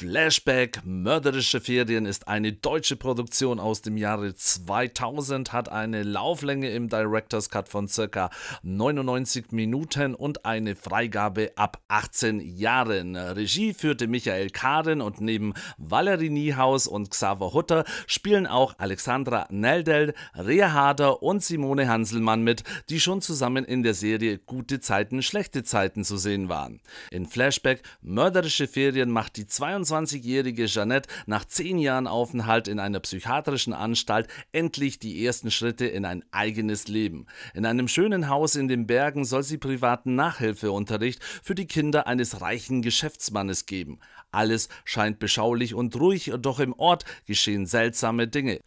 Flashback Mörderische Ferien ist eine deutsche Produktion aus dem Jahre 2000, hat eine Lauflänge im Director's Cut von ca. 99 Minuten und eine Freigabe ab 18 Jahren. Regie führte Michael Karin und neben Valerie Niehaus und Xaver Hutter spielen auch Alexandra Neldel, Rea Hader und Simone Hanselmann mit, die schon zusammen in der Serie Gute Zeiten, schlechte Zeiten zu sehen waren. In Flashback Mörderische Ferien macht die 22 25-jährige Jeannette nach zehn Jahren Aufenthalt in einer psychiatrischen Anstalt endlich die ersten Schritte in ein eigenes Leben. In einem schönen Haus in den Bergen soll sie privaten Nachhilfeunterricht für die Kinder eines reichen Geschäftsmannes geben. Alles scheint beschaulich und ruhig, doch im Ort geschehen seltsame Dinge.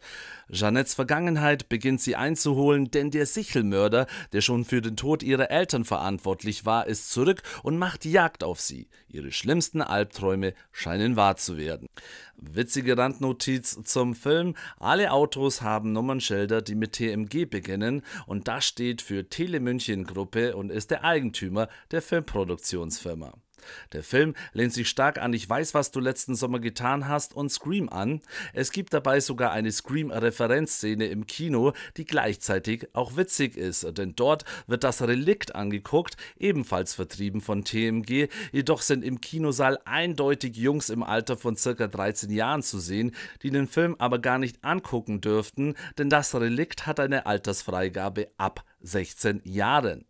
Jeannettes Vergangenheit beginnt sie einzuholen, denn der Sichelmörder, der schon für den Tod ihrer Eltern verantwortlich war, ist zurück und macht Jagd auf sie. Ihre schlimmsten Albträume scheinen wahr zu werden. Witzige Randnotiz zum Film. Alle Autos haben Nummernschilder, die mit TMG beginnen und das steht für Telemünchen Gruppe und ist der Eigentümer der Filmproduktionsfirma. Der Film lehnt sich stark an Ich weiß, was du letzten Sommer getan hast und Scream an. Es gibt dabei sogar eine Scream-Referenzszene im Kino, die gleichzeitig auch witzig ist, denn dort wird das Relikt angeguckt, ebenfalls vertrieben von TMG, jedoch sind im Kinosaal eindeutig Jungs im Alter von circa 13 Jahren zu sehen, die den Film aber gar nicht angucken dürften, denn das Relikt hat eine Altersfreigabe ab 16 Jahren.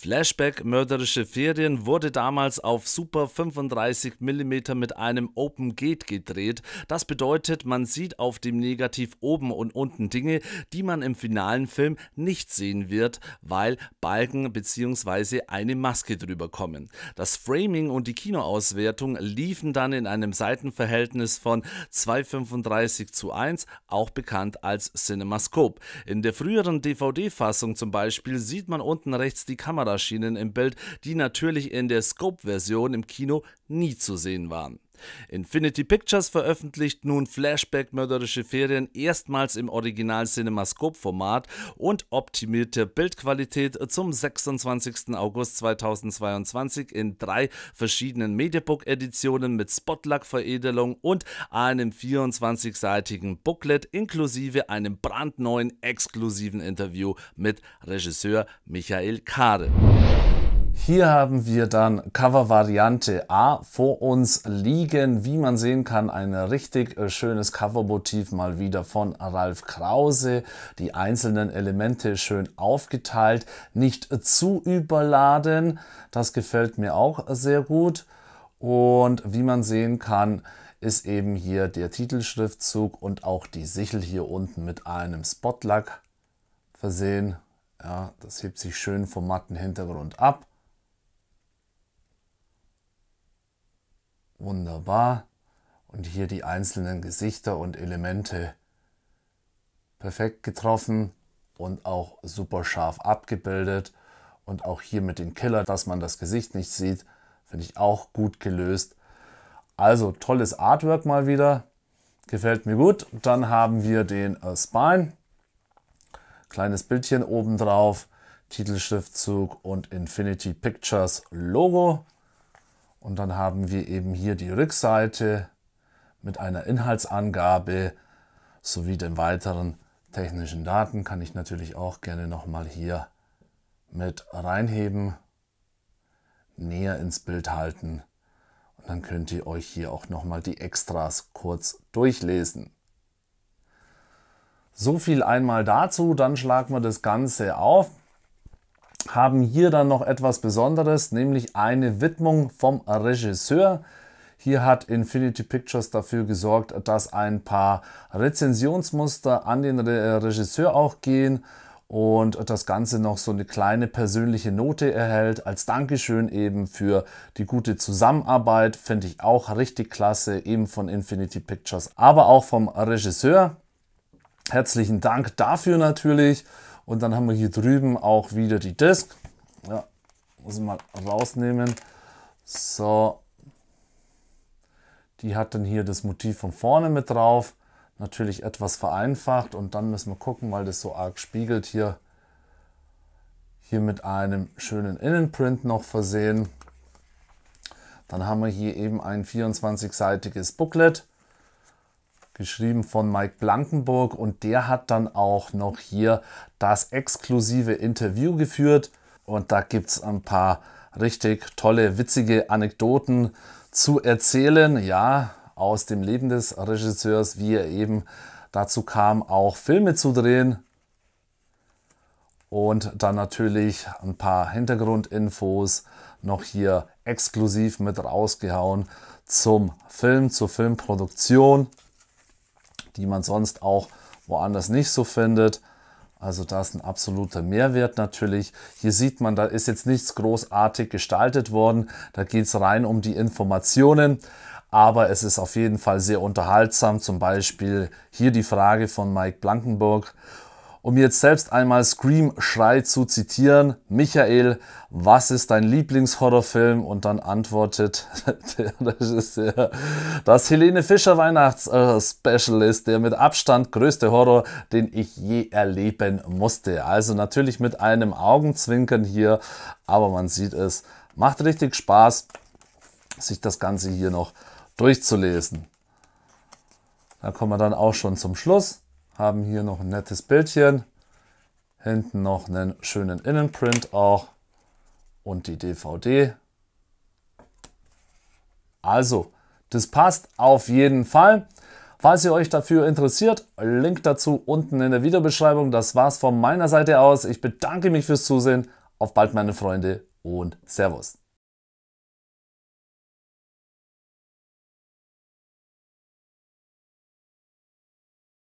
Flashback Mörderische Ferien wurde damals auf Super 35 mm mit einem Open Gate gedreht. Das bedeutet, man sieht auf dem Negativ oben und unten Dinge, die man im finalen Film nicht sehen wird, weil Balken bzw. eine Maske drüber kommen. Das Framing und die Kinoauswertung liefen dann in einem Seitenverhältnis von 2,35 zu 1, auch bekannt als Cinemascope. In der früheren DVD-Fassung zum Beispiel sieht man unten rechts die Kamera Mörderschienen im Bild, die natürlich in der Scope-Version im Kino nie zu sehen waren. Infinity Pictures veröffentlicht nun Flashback Mörderische Ferien erstmals im Original Cinemascope-Format und optimierte Bildqualität zum 26. August 2022 in drei verschiedenen Mediabook-Editionen mit Spotlack-Veredelung und einem 24-seitigen Booklet inklusive einem brandneuen exklusiven Interview mit Regisseur Michael Kare. Hier haben wir dann Cover-Variante A vor uns liegen. Wie man sehen kann, ein richtig äh, schönes Covermotiv mal wieder von Ralf Krause. Die einzelnen Elemente schön aufgeteilt, nicht zu überladen. Das gefällt mir auch sehr gut. Und wie man sehen kann, ist eben hier der Titelschriftzug und auch die Sichel hier unten mit einem Spotlack versehen. Ja, das hebt sich schön vom matten Hintergrund ab. Wunderbar. Und hier die einzelnen Gesichter und Elemente perfekt getroffen und auch super scharf abgebildet. Und auch hier mit dem Killer, dass man das Gesicht nicht sieht, finde ich auch gut gelöst. Also tolles Artwork mal wieder. Gefällt mir gut. Dann haben wir den äh, Spine. Kleines Bildchen oben drauf, Titelschriftzug und Infinity Pictures Logo. Und dann haben wir eben hier die Rückseite mit einer Inhaltsangabe sowie den weiteren technischen Daten kann ich natürlich auch gerne nochmal hier mit reinheben, näher ins Bild halten und dann könnt ihr euch hier auch nochmal die Extras kurz durchlesen. So viel einmal dazu, dann schlagen wir das Ganze auf haben hier dann noch etwas Besonderes, nämlich eine Widmung vom Regisseur. Hier hat Infinity Pictures dafür gesorgt, dass ein paar Rezensionsmuster an den Re äh, Regisseur auch gehen und das Ganze noch so eine kleine persönliche Note erhält, als Dankeschön eben für die gute Zusammenarbeit. Finde ich auch richtig klasse, eben von Infinity Pictures, aber auch vom Regisseur. Herzlichen Dank dafür natürlich. Und dann haben wir hier drüben auch wieder die Disk. Ja, muss ich mal rausnehmen. So. Die hat dann hier das Motiv von vorne mit drauf. Natürlich etwas vereinfacht und dann müssen wir gucken, weil das so arg spiegelt hier. Hier mit einem schönen Innenprint noch versehen. Dann haben wir hier eben ein 24-seitiges Booklet geschrieben von Mike Blankenburg und der hat dann auch noch hier das exklusive Interview geführt und da gibt es ein paar richtig tolle, witzige Anekdoten zu erzählen, ja, aus dem Leben des Regisseurs, wie er eben dazu kam, auch Filme zu drehen. Und dann natürlich ein paar Hintergrundinfos noch hier exklusiv mit rausgehauen zum Film, zur Filmproduktion, die man sonst auch woanders nicht so findet. Also da ist ein absoluter Mehrwert natürlich. Hier sieht man, da ist jetzt nichts großartig gestaltet worden. Da geht es rein um die Informationen. Aber es ist auf jeden Fall sehr unterhaltsam. Zum Beispiel hier die Frage von Mike Blankenburg. Um jetzt selbst einmal Scream-Schrei zu zitieren, Michael, was ist dein Lieblingshorrorfilm? Und dann antwortet der Regisseur, das Helene Fischer Weihnachts-Special der mit Abstand größte Horror, den ich je erleben musste. Also natürlich mit einem Augenzwinkern hier, aber man sieht es, macht richtig Spaß, sich das Ganze hier noch durchzulesen. Da kommen wir dann auch schon zum Schluss haben hier noch ein nettes Bildchen, hinten noch einen schönen Innenprint auch und die DVD. Also, das passt auf jeden Fall. Falls ihr euch dafür interessiert, Link dazu unten in der Videobeschreibung. Das war's von meiner Seite aus. Ich bedanke mich fürs Zusehen. Auf bald, meine Freunde, und Servus.